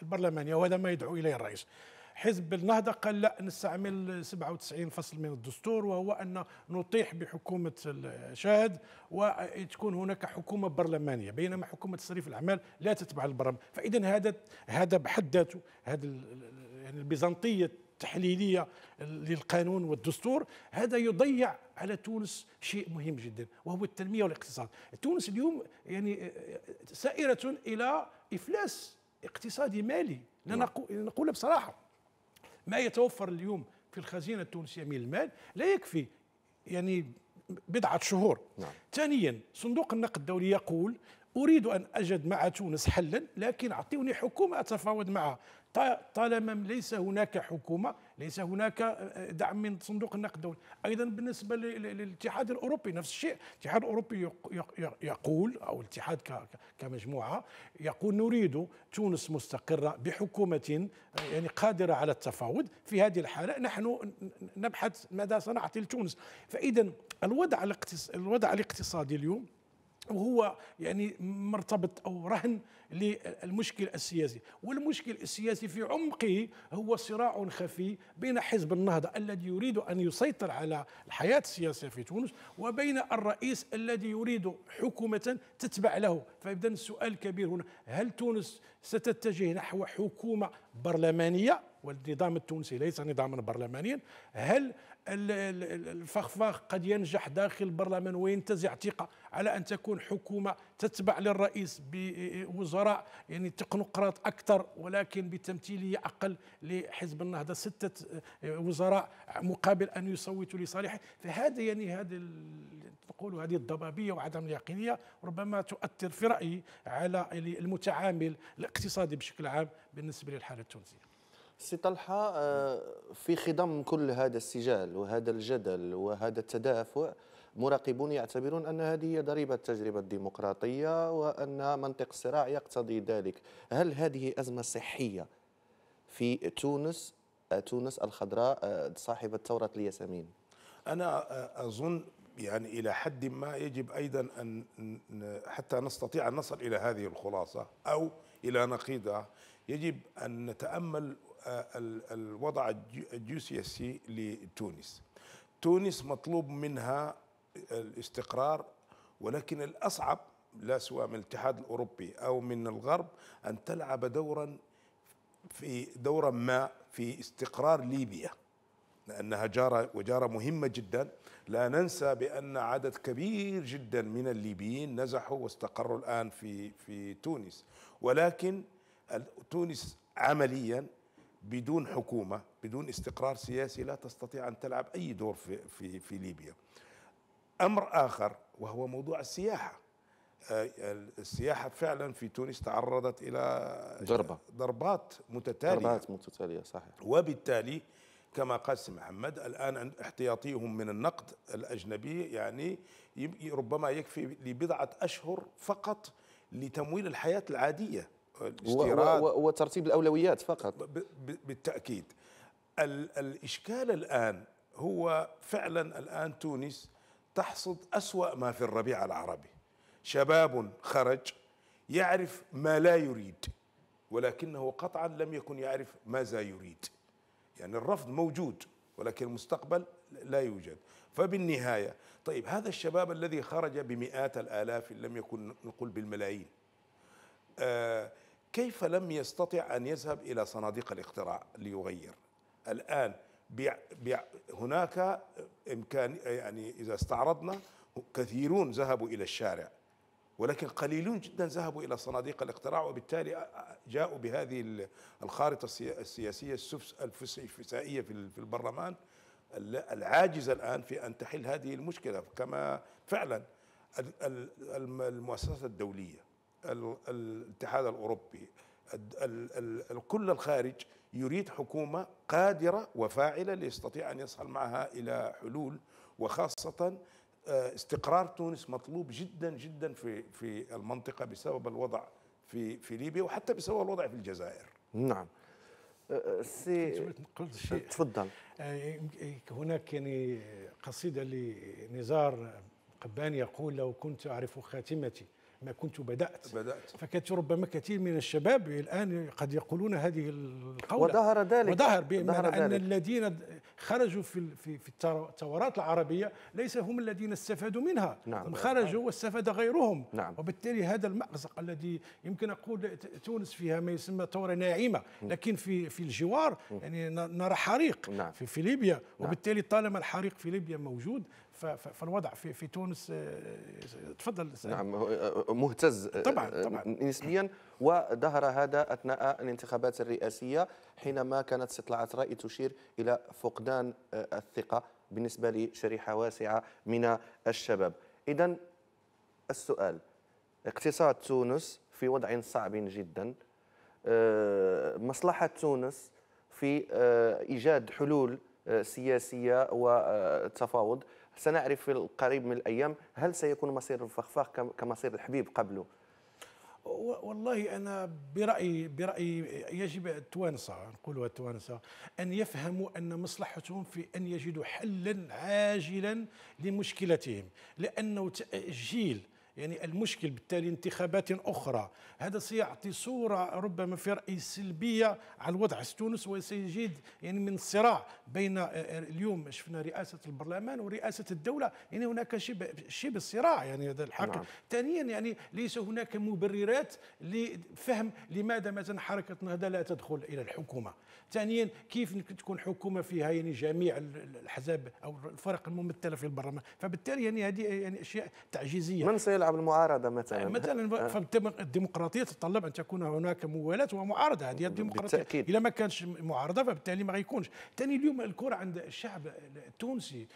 البرلمانية وهذا ما يدعو إليه الرئيس حزب النهضة قال لا نستعمل 97 فصل من الدستور وهو أن نطيح بحكومة الشاهد وتكون هناك حكومة برلمانية بينما حكومة تصريف الأعمال لا تتبع البرم فإذا هذا هذا بحد ذاته هذا يعني البيزنطية التحليليه للقانون والدستور هذا يضيع على تونس شيء مهم جدا وهو التنميه والاقتصاد تونس اليوم يعني سائره الى افلاس اقتصادي مالي لنقول نعم. بصراحه ما يتوفر اليوم في الخزينه التونسيه من المال لا يكفي يعني بضعه شهور نعم. ثانيا صندوق النقد الدولي يقول أريد أن أجد مع تونس حلا لكن أعطوني حكومة أتفاوض معها طالما ليس هناك حكومة ليس هناك آه، آه، دعم من صندوق النقد الدولي أيضا بالنسبة للاتحاد الأوروبي نفس الشيء الاتحاد الأوروبي يقول أو الاتحاد كمجموعة يقول نريد تونس مستقرة بحكومة آه، يعني قادرة على التفاوض في هذه الحالة نحن نبحث ماذا سنعطي لتونس فإذا الوضع الوضع الاقتصادي الاقتصادي اليوم وهو يعني مرتبط او رهن للمشكل السياسي، والمشكل السياسي في عمقه هو صراع خفي بين حزب النهضه الذي يريد ان يسيطر على الحياه السياسيه في تونس وبين الرئيس الذي يريد حكومه تتبع له، فاذا السؤال الكبير هنا هل تونس ستتجه نحو حكومه برلمانيه والنظام التونسي ليس نظاما برلمانيا هل الفخفاخ قد ينجح داخل البرلمان وينتزع ثقة على أن تكون حكومة تتبع للرئيس بوزراء يعني تقنقراط أكثر ولكن بتمثيلية أقل لحزب النهضة ستة وزراء مقابل أن يصوتوا لصالحه فهذا يعني هذا تقول هذه الضبابية وعدم اليقينية ربما تؤثر في رأيي على المتعامل الاقتصادي بشكل عام بالنسبة للحالة التونسية
سي طلحه آه، في خضم كل هذا السجال وهذا الجدل وهذا التدافع مراقبون يعتبرون أن هذه هي ضريبة التجربة الديمقراطية وأن منطق الصراع يقتضي ذلك هل هذه أزمة صحية في تونس آه، تونس الخضراء آه، صاحبة ثورة الياسمين أنا أظن يعني إلى حد ما يجب أيضا
أن حتى نستطيع أن نصل إلى هذه الخلاصة أو إلى نقيضها يجب أن نتأمل آه، الوضع الجيو لتونس تونس مطلوب منها الاستقرار ولكن الأصعب لا سواء من الاتحاد الأوروبي أو من الغرب أن تلعب دورا في دورا ما في استقرار ليبيا لأنها جارة وجارة مهمة جدا لا ننسى بأن عدد كبير جدا من الليبيين نزحوا واستقروا الآن في في تونس ولكن تونس عمليا بدون حكومه بدون استقرار سياسي لا تستطيع ان تلعب اي دور في في في ليبيا. امر اخر وهو موضوع السياحه. آه، السياحه فعلا في تونس تعرضت الى ضربه ضربات متتاليه ضربات
متتاليه صحيح
وبالتالي كما قال سي محمد الان احتياطيهم من النقد الاجنبي يعني ربما يكفي لبضعه اشهر فقط لتمويل الحياه العاديه الاستيراد وترتيب الاولويات فقط بالتاكيد الاشكال الان هو فعلا الان تونس تحصد اسوا ما في الربيع العربي شباب خرج يعرف ما لا يريد ولكنه قطعا لم يكن يعرف ماذا يريد يعني الرفض موجود ولكن المستقبل لا يوجد فبالنهاية طيب هذا الشباب الذي خرج بمئات الآلاف لم يكن نقول بالملايين آه كيف لم يستطع أن يذهب إلى صناديق الاختراع ليغير الآن بيع بيع هناك إمكان يعني إذا استعرضنا كثيرون ذهبوا إلى الشارع ولكن قليلون جدا ذهبوا إلى صناديق الاختراع وبالتالي جاءوا بهذه الخارطة السياسية الفسائية في البرلمان العاجزة الآن في أن تحل هذه المشكلة كما فعلا المؤسسات الدولية الاتحاد الاوروبي كل الخارج يريد حكومه قادره وفاعله ليستطيع ان يصل معها الى حلول وخاصه آه، استقرار تونس مطلوب جدا جدا في في المنطقه بسبب الوضع في في ليبيا وحتى بسبب الوضع في الجزائر.
نعم. أه، أه، سي تفضل
هناك يعني قصيده لنزار قباني يقول لو كنت اعرف خاتمتي ما كنت بدأت بدأت فكانت ربما كثير من الشباب الآن قد يقولون هذه القولة وظهر ذلك وظهر ذلك. أن الذين خرجوا في في في الثورات العربية ليس هم الذين استفادوا منها نعم. هم خرجوا واستفاد غيرهم نعم. وبالتالي هذا المأزق الذي يمكن أقول تونس فيها ما يسمى ثورة ناعمة نعم. لكن في في الجوار نعم. يعني نرى حريق نعم. في, في ليبيا نعم. وبالتالي طالما الحريق في ليبيا موجود فالوضع في في تونس آه، آه، تفضل
نعم آه، مهتز طبعا طبعا نسبيا وظهر هذا اثناء الانتخابات الرئاسيه حينما كانت استطلاعات راي تشير الى فقدان الثقه بالنسبه لشريحه واسعه من الشباب اذا السؤال اقتصاد تونس في وضع صعب جدا مصلحه تونس في ايجاد حلول سياسيه وتفاوض سنعرف في القريب من الأيام هل سيكون مصير الفخفاخ كمصير الحبيب قبله
والله انا برايي برايي يجب التوانسه نقولوا التوانسه ان يفهموا ان مصلحتهم في ان يجدوا حلا عاجلا لمشكلتهم لانه تاجيل يعني المشكل بالتالي انتخابات أخرى هذا سيعطي صورة ربما في رأيي سلبية على الوضع في تونس وسيجد يعني من صراع بين آه، آه، اليوم شفنا رئاسة البرلمان ورئاسة الدولة يعني هناك شبه شبه صراع يعني هذا الحق نعم. ثانيا يعني ليس هناك مبررات لفهم لماذا مثلا حركة النهضة لا تدخل إلى الحكومة ثانيا كيف تكون حكومه فيها يعني جميع الاحزاب او الفرق الممثله في البرلمان فبالتالي يعني هذه يعني اشياء تعجيزيه من
سيلعب المعارضه مثلا آه، مثلا
فالديمقراطيه آه. تتطلب ان تكون هناك موالاه ومعارضه هذه الديمقراطيه بالتأكيد. اذا ما كانش معارضه فبالتالي ما غيكونش ثاني اليوم الكره عند الشعب التونسي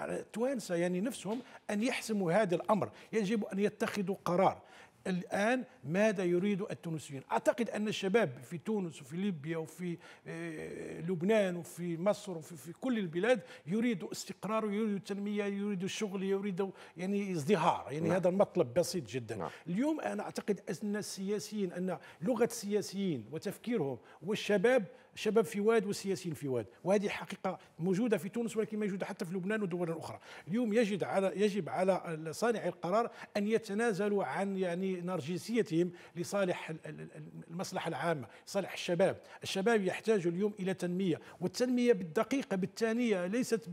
التوانسه يعني نفسهم ان يحسموا هذا الامر يجب ان يتخذوا قرار الآن ماذا يريد التونسيين أعتقد أن الشباب في تونس وفي ليبيا وفي آه، لبنان وفي مصر وفي في كل البلاد يريد استقرار ويريد تنمية يريد الشغل يريد يعني ازدهار يعني نعم. هذا المطلب بسيط جدا نعم. اليوم أنا أعتقد أن السياسيين أن لغة السياسيين وتفكيرهم والشباب شباب في واد والسياسيين في واد وهذه حقيقة موجودة في تونس ولكن موجودة حتى في لبنان ودول أخرى اليوم يجب على يجب على صانع القرار أن يتنازلوا عن يعني نرجسيتهم لصالح المصلحة العامة صالح الشباب الشباب يحتاج اليوم إلى تنمية والتنمية بالدقيقة بالثانية ليست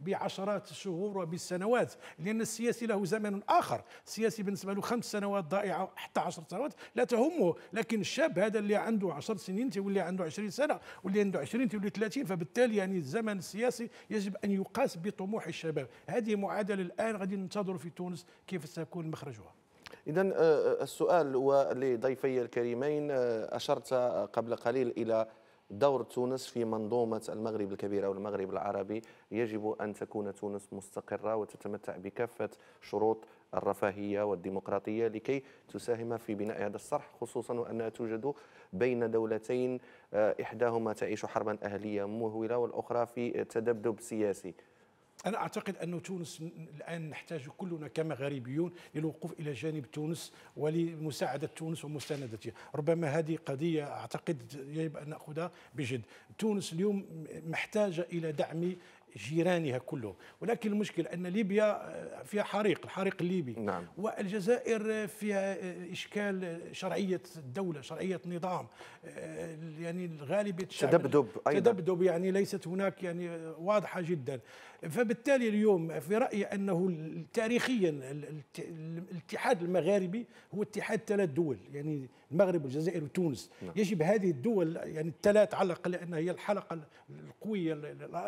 بعشرات الشهور وبالسنوات لأن السياسي له زمن آخر السياسي بالنسبة له خمس سنوات ضائعة حتى عشر سنوات لا تهمه لكن الشاب هذا اللي عنده عشر سنين واللي عنده عشرين سنة واللي عنده 20 تولي 30 فبالتالي يعني الزمن السياسي يجب ان يقاس بطموح الشباب هذه معادله الان غادي ننتظر في تونس كيف سيكون مخرجها
إذا آه، آه، السؤال ولضيفي الكريمين آه، أشرت قبل قليل إلى دور تونس في منظومة المغرب الكبيرة والمغرب العربي يجب أن تكون تونس مستقرة وتتمتع بكافة شروط الرفاهية والديمقراطية لكي تساهم في بناء هذا الصرح خصوصا وأنها توجد بين دولتين آه، إحداهما تعيش حربا أهلية مهولة والأخرى في تذبذب سياسي
انا اعتقد ان تونس الان نحتاج كلنا كمغاربيون للوقوف الى جانب تونس ولمساعده تونس ومساندتها ربما هذه قضيه اعتقد يجب ان ناخذها بجد تونس اليوم محتاجه الى دعم جيرانها كلهم ولكن المشكلة أن ليبيا آه، فيها حريق الحريق الليبي نعم. والجزائر آه، فيها آه، إشكال شرعية الدولة شرعية نظام يعني الغالب تدبدب أيضا تدبدب يعني ليست هناك يعني واضحة جدا فبالتالي اليوم في رأيي أنه تاريخيا الاتحاد المغاربي هو اتحاد ثلاث دول يعني المغرب والجزائر وتونس نعم. يجب هذه الدول يعني الثلاث على الأقل لانها هي الحلقة القوية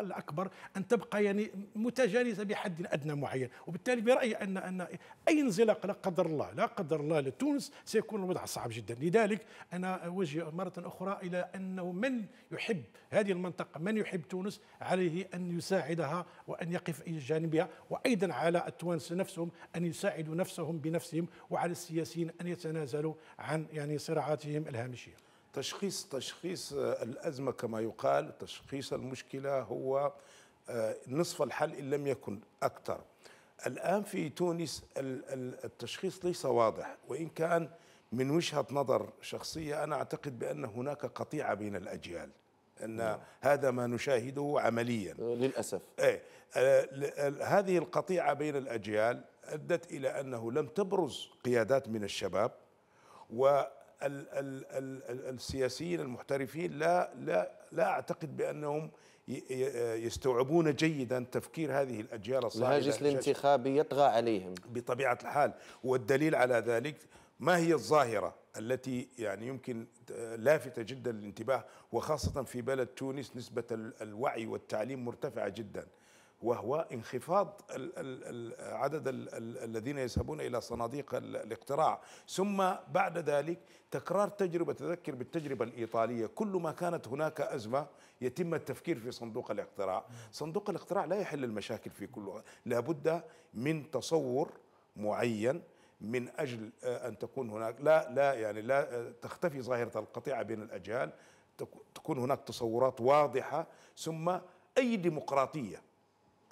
الأكبر أن تبقى يعني متجانسة بحد أدنى معين وبالتالي برأيي أن أن أي انزلاق لا قدر الله لا قدر الله لتونس سيكون الوضع صعب جدا لذلك أنا أوجه مرة أخرى إلى أنه من يحب هذه المنطقة من يحب تونس عليه أن يساعدها وأن يقف جانبها وأيضا على التوانسة نفسهم أن يساعدوا نفسهم بنفسهم وعلى السياسيين أن يتنازلوا عن يعني صراعاتهم الهامشية تشخيص
تشخيص الأزمة كما يقال تشخيص المشكلة هو آه، نصف الحل إن لم يكن أكثر الآن في تونس التشخيص ليس واضح وإن كان من وجهة نظر شخصية أنا أعتقد بأن هناك قطيعة بين الأجيال ان نعم. هذا ما نشاهده عمليا آه، للاسف ايه آه، هذه القطيعه بين الاجيال ادت الى انه لم تبرز قيادات من الشباب السياسيين المحترفين لا لا لا اعتقد بانهم آه، يستوعبون جيدا تفكير هذه الاجيال الصاعده الهاجس الانتخابي يطغى عليهم بطبيعه الحال والدليل على ذلك ما هي الظاهره التي يعني يمكن لافتة جدا للانتباه وخاصة في بلد تونس نسبة الوعي والتعليم مرتفعة جدا وهو انخفاض عدد الذين يذهبون إلى صناديق الاقتراع ثم بعد ذلك تكرار تجربة تذكر بالتجربة الإيطالية كل ما كانت هناك أزمة يتم التفكير في صندوق الاقتراع صندوق الاقتراع لا يحل المشاكل في كل لابد من تصور معين من اجل آه، ان تكون هناك لا لا يعني لا آه، تختفي ظاهره القطيعه بين الاجيال تكون هناك تصورات واضحه ثم اي ديمقراطيه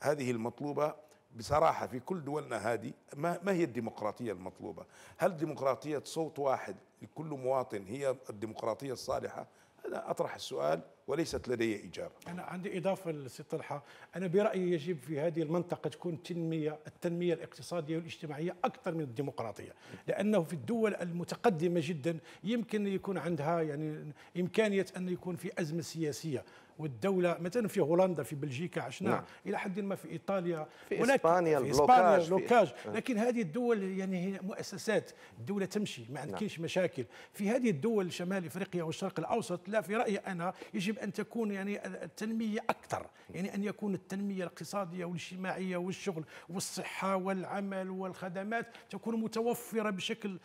هذه المطلوبه بصراحه في كل دولنا هذه ما, ما هي الديمقراطيه المطلوبه؟ هل ديمقراطيه صوت واحد لكل مواطن هي الديمقراطيه الصالحه؟ انا اطرح السؤال وليست لدي إجابة
أنا عندي إضافة لسي طلحة أنا برأيي يجب في هذه المنطقة تكون التنمية التنمية الاقتصادية والاجتماعية أكثر من الديمقراطية لأنه في الدول المتقدمة جدا يمكن يكون عندها يعني إمكانية أن يكون في أزمة سياسية والدوله مثلا في هولندا في بلجيكا عشنا نعم. الى حد ما في ايطاليا في اسبانيا في اسبانيا البلوكاج آه. لكن هذه الدول يعني هي مؤسسات الدوله تمشي ما نعم. عندكيش نعم. مشاكل في هذه الدول شمال افريقيا والشرق الاوسط لا في رايي انا يجب ان تكون يعني التنميه اكثر يعني ان يكون التنميه الاقتصاديه والاجتماعيه والشغل والصحه والعمل والخدمات تكون متوفره بشكل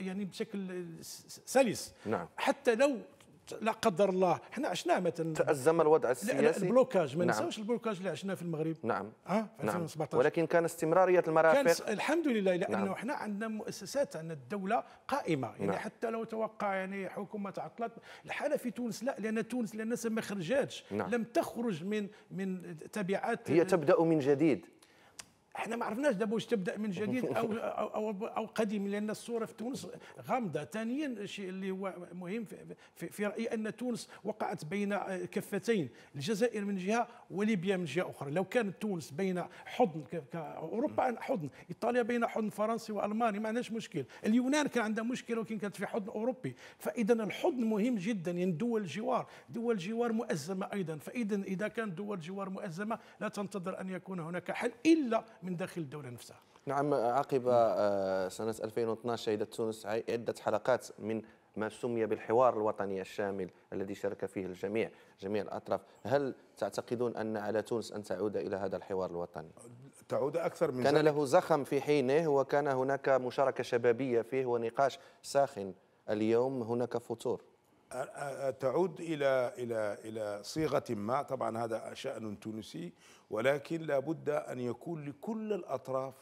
يعني بشكل سلس نعم. حتى لو لا قدر الله احنا عشناه مثلا تأزم الوضع السياسي البلوكاج ما نعم. ننساوش
البلوكاج اللي عشناه في المغرب نعم اه في 2017 نعم. ولكن كان استمراريه المرافق كان الحمد لله لانه نعم. احنا
عندنا مؤسسات عندنا الدوله قائمه يعني نعم. حتى لو توقع يعني حكومه تعطلت الحاله في تونس لا لان تونس لان ما خرجاتش نعم. لم تخرج من من تبعات
هي تبدا من جديد
احنا ما عرفناش دابا واش تبدا من جديد او او او, أو قديم لان الصوره في تونس غامضه ثانيا الشيء اللي هو مهم في, في, في رايي ان تونس وقعت بين كفتين الجزائر من جهه وليبيا من جهه اخرى لو كانت تونس بين حضن اوروبا حضن ايطاليا بين حضن فرنسي والماني ما عندناش مشكل اليونان كان عندها مشكل ولكن كانت في حضن اوروبي فاذا الحضن مهم جدا يعني دول الجوار دول الجوار مؤزمه ايضا فاذا اذا كان دول الجوار مؤزمه لا تنتظر ان يكون هناك حل الا من داخل الدولة نفسها
نعم عقب آه، سنة 2012 شهدت تونس عدة حلقات من ما سمي بالحوار الوطني الشامل الذي شارك فيه الجميع جميع الأطراف هل تعتقدون أن على تونس أن تعود إلى هذا الحوار الوطني؟ تعود أكثر من كان له زخم في حينه وكان هناك مشاركة شبابية فيه ونقاش ساخن اليوم هناك فتور
تعود الى الى الى صيغه ما طبعا هذا شان تونسي ولكن لابد ان يكون لكل الاطراف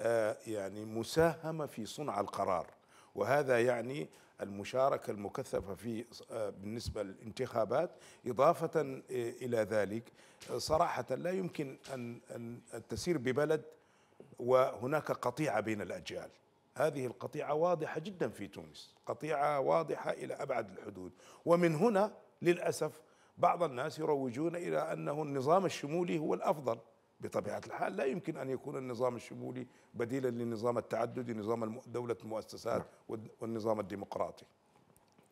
آه، يعني مساهمه في صنع القرار وهذا يعني المشاركه المكثفه في آه، بالنسبه للانتخابات اضافه آه، الى ذلك صراحه لا يمكن ان ان تسير ببلد وهناك قطيعه بين الاجيال هذه القطيعة واضحة جدا في تونس قطيعة واضحة إلى أبعد الحدود ومن هنا للأسف بعض الناس يروجون إلى أنه النظام الشمولي هو الأفضل بطبيعة الحال لا يمكن أن يكون النظام الشمولي بديلا للنظام التعددي
نظام دولة المؤسسات نعم. والنظام الديمقراطي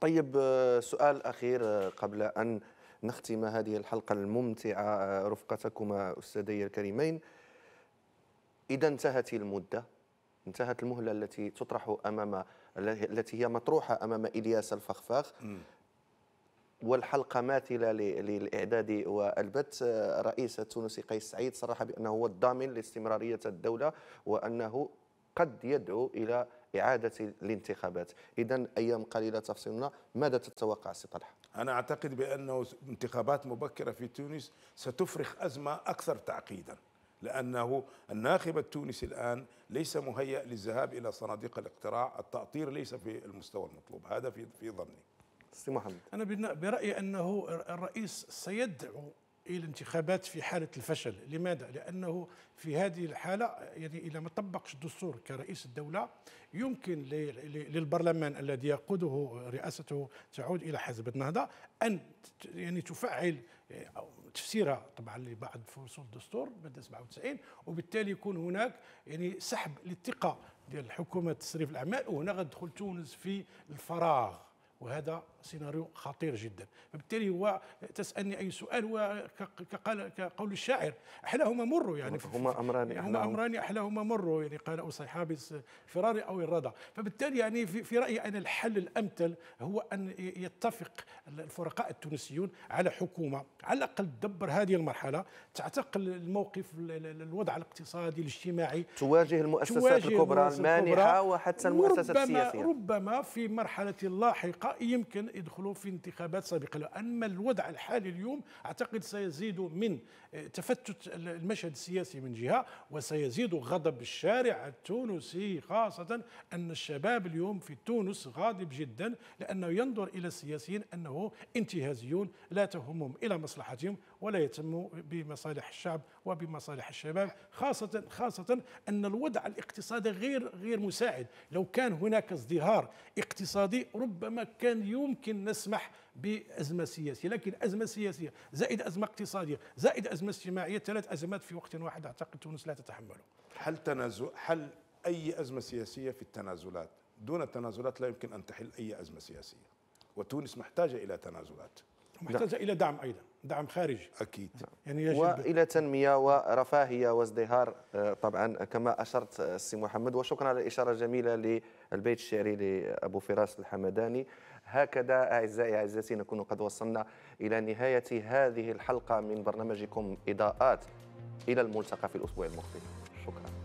طيب آه، سؤال أخير آه، قبل أن نختم هذه الحلقة الممتعة آه، رفقتكما أستاذي الكريمين إذا انتهت المدة انتهت المهله التي تطرح امام التي هي مطروحه امام الياس الفخفاخ م. والحلقة ماثلة للإعداد والبث رئيس التونسي قيس سعيد صرح بأنه هو الضامن لاستمرارية الدولة وأنه قد يدعو إلى إعادة الانتخابات إذا أيام قليلة تفصلنا ماذا تتوقع سي
أنا أعتقد بأنه انتخابات مبكرة في تونس ستفرخ أزمة أكثر تعقيدا لأنه الناخب التونسي الآن ليس مهيأ للذهاب إلى صناديق الاقتراع التأطير ليس في المستوى المطلوب هذا في ظني
أنا برأيي أنه الرئيس سيدعو الى الانتخابات في حاله الفشل، لماذا؟ لانه في هذه الحاله يعني اذا ما طبقش الدستور كرئيس الدوله يمكن للبرلمان الذي يقوده رئاسته تعود الى حزب النهضه ان يعني تفعل تفسيرها طبعا لبعض فصول الدستور ماده 97 وبالتالي يكون هناك يعني سحب للثقه ديال حكومه تصريف الاعمال وهنا غتدخل تونس في الفراغ وهذا سيناريو خطير جدا فبالتالي هو تسالني اي سؤال هو كقال كقول الشاعر احلاهما مروا يعني
هما امران يعني هما امران
احلاهما مروا يعني قال صحابي فراري او الرضا فبالتالي يعني في, في رايي ان الحل الامثل هو ان يتفق الفرقاء التونسيون على حكومه على الاقل تدبر هذه المرحله تعتقل الموقف الوضع الاقتصادي الاجتماعي
تواجه المؤسسات تواجه الكبرى المانحه
وحتى المؤسسات السياسيه ربما في مرحله لاحقه يمكن يدخلوا في انتخابات سابقة أما الوضع الحالي اليوم أعتقد سيزيد من آه، تفتت المشهد السياسي من جهة وسيزيد غضب الشارع التونسي خاصة أن الشباب اليوم في تونس غاضب جدا لأنه ينظر إلى السياسيين أنه انتهازيون لا تهمهم إلى مصلحتهم ولا يتم بمصالح الشعب وبمصالح الشباب خاصة خاصة أن الوضع الاقتصادي غير غير مساعد لو كان هناك ازدهار اقتصادي ربما كان يمكن نسمح بأزمة سياسية لكن أزمة سياسية زائد أزمة اقتصادية زائد أزمة اجتماعية ثلاث أزمات في وقت واحد أعتقد تونس لا تتحمله
حل تنازل حل أي أزمة سياسية في التنازلات دون التنازلات لا يمكن أن تحل أي أزمة سياسية وتونس محتاجة إلى
تنازلات محتاجه نعم. الى دعم ايضا دعم خارجي اكيد يعني يجب والى
تنميه ورفاهيه وازدهار آه، طبعا كما اشرت آه، السي محمد وشكرا على الاشاره الجميله للبيت الشعري لابو فراس الحمداني هكذا اعزائي اعزائي نكون قد وصلنا الى نهايه هذه الحلقه من برنامجكم اضاءات الى الملتقى في الاسبوع المقبل شكرا